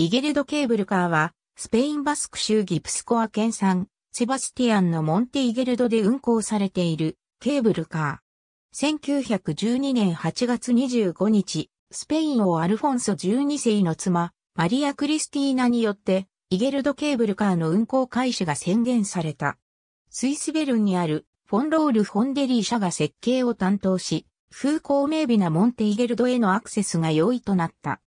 イゲルド・ケーブルカーは、スペイン・バスク州ギプスコア県産、セバスティアンのモンテ・イゲルドで運行されている、ケーブルカー。1912年8月25日、スペイン王アルフォンソ12世の妻、マリア・クリスティーナによって、イゲルド・ケーブルカーの運行開始が宣言された。スイスベルンにある、フォンロール・フォンデリー社が設計を担当し、風光明媚なモンテ・イゲルドへのアクセスが容易となった。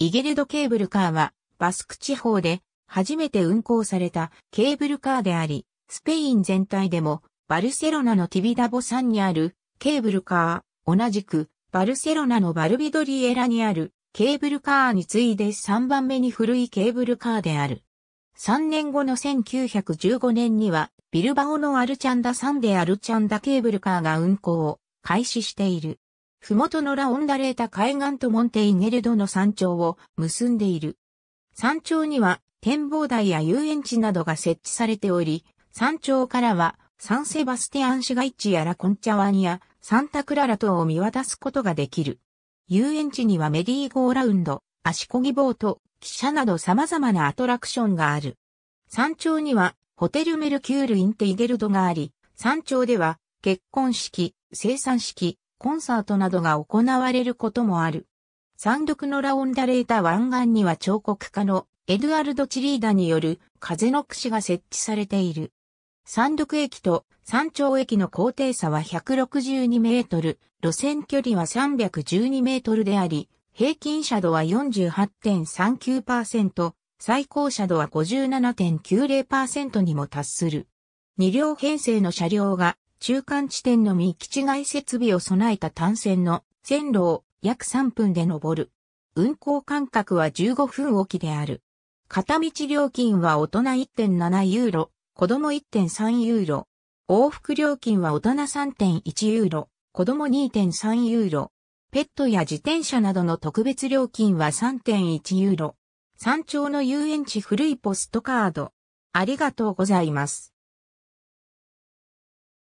イゲルドケーブルカーは、バスク地方で初めて運行されたケーブルカーであり、スペイン全体でもバルセロナのティビダボ山にあるケーブルカー、同じくバルセロナのバルビドリエラにあるケーブルカーに次いで3番目に古いケーブルカーである。3年後の1915年にはビルバオのアルチャンダサンで、アルチャンダケーブルカーが運行を開始している。ふもとのラオンダレータ海岸とモンテイゲルドの山頂を結んでいる。山頂には展望台や遊園地などが設置されており、山頂からはサンセバスティアン市街地やラコンチャワニやサンタクララ島を見渡すことができる。遊園地にはメリーゴーラウンド、足漕ぎボート、汽車など様々なアトラクションがある。山頂にはホテルメルキュールインテイゲルドがあり、山頂では結婚式、生産式、コンサートなどが行われることもある。山麓のラオンダレータ湾岸には彫刻家のエドゥアルド・チリーダによる風の櫛が設置されている。山麓駅と山頂駅の高低差は162メートル、路線距離は312メートルであり、平均斜度は48.39%、最高斜度は57.90%にも達する。2両編成の車両が中間地点の見基違い設備を備えた単線の線路を約3分で登る。運行間隔は15分おきである。片道料金は大人1.7ユーロ、子供1.3ユーロ。往復料金は大人3.1ユーロ、子供2.3ユーロ。ペットや自転車などの特別料金は3.1ユーロ。山頂の遊園地古いポストカード。ありがとうございます。